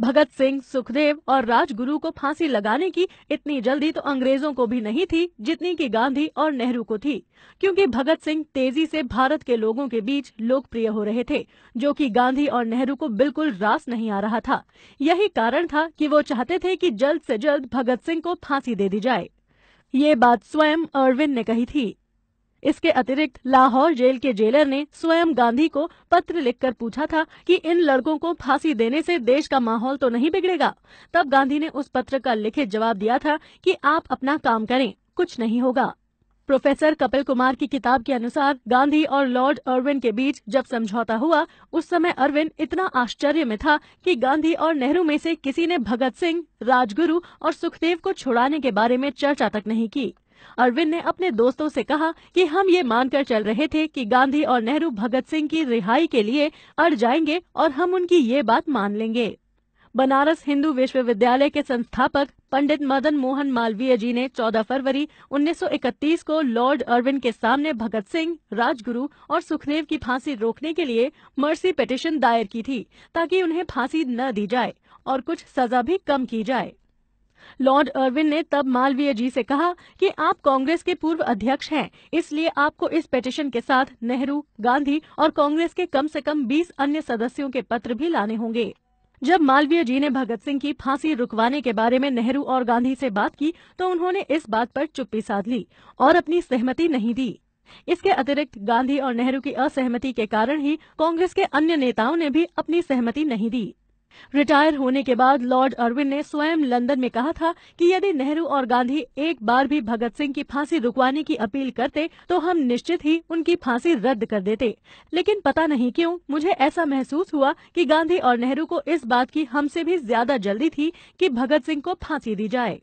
भगत सिंह सुखदेव और राजगुरु को फांसी लगाने की इतनी जल्दी तो अंग्रेजों को भी नहीं थी जितनी कि गांधी और नेहरू को थी क्योंकि भगत सिंह तेजी से भारत के लोगों के बीच लोकप्रिय हो रहे थे जो कि गांधी और नेहरू को बिल्कुल रास नहीं आ रहा था यही कारण था कि वो चाहते थे कि जल्द से जल्द भगत सिंह को फांसी दे दी जाए ये बात स्वयं अरविंद ने कही थी इसके अतिरिक्त लाहौर जेल के जेलर ने स्वयं गांधी को पत्र लिखकर पूछा था कि इन लड़कों को फांसी देने से देश का माहौल तो नहीं बिगड़ेगा तब गांधी ने उस पत्र का लिखित जवाब दिया था कि आप अपना काम करें कुछ नहीं होगा प्रोफेसर कपिल कुमार की किताब के अनुसार गांधी और लॉर्ड अरविंद के बीच जब समझौता हुआ उस समय अरविंद इतना आश्चर्य में था कि गांधी और नेहरू में से किसी ने भगत सिंह राजगुरु और सुखदेव को छुड़ाने के बारे में चर्चा तक नहीं की अरविंद ने अपने दोस्तों से कहा कि हम ये मानकर चल रहे थे कि गांधी और नेहरू भगत सिंह की रिहाई के लिए अड़ जाएंगे और हम उनकी ये बात मान लेंगे बनारस हिंदू विश्वविद्यालय के संस्थापक पंडित मदन मोहन मालवीय जी ने 14 फरवरी 1931 को लॉर्ड अरविंद के सामने भगत सिंह राजगुरु और सुखदेव की फांसी रोकने के लिए मर्सी पिटिशन दायर की थी ताकि उन्हें फांसी न दी जाए और कुछ सजा भी कम की जाए लॉर्ड अरविंद ने तब मालवीय जी से कहा कि आप कांग्रेस के पूर्व अध्यक्ष हैं इसलिए आपको इस पिटिशन के साथ नेहरू गांधी और कांग्रेस के कम से कम 20 अन्य सदस्यों के पत्र भी लाने होंगे जब मालवीय जी ने भगत सिंह की फांसी रुकवाने के बारे में नेहरू और गांधी से बात की तो उन्होंने इस बात पर चुप्पी साध ली और अपनी सहमति नहीं दी इसके अतिरिक्त गांधी और नेहरू की असहमति के कारण ही कांग्रेस के अन्य नेताओं ने भी अपनी सहमति नहीं दी रिटायर होने के बाद लॉर्ड अरविंद ने स्वयं लंदन में कहा था कि यदि नेहरू और गांधी एक बार भी भगत सिंह की फांसी रुकवाने की अपील करते तो हम निश्चित ही उनकी फांसी रद्द कर देते लेकिन पता नहीं क्यों मुझे ऐसा महसूस हुआ कि गांधी और नेहरू को इस बात की हमसे भी ज्यादा जल्दी थी कि भगत सिंह को फांसी दी जाए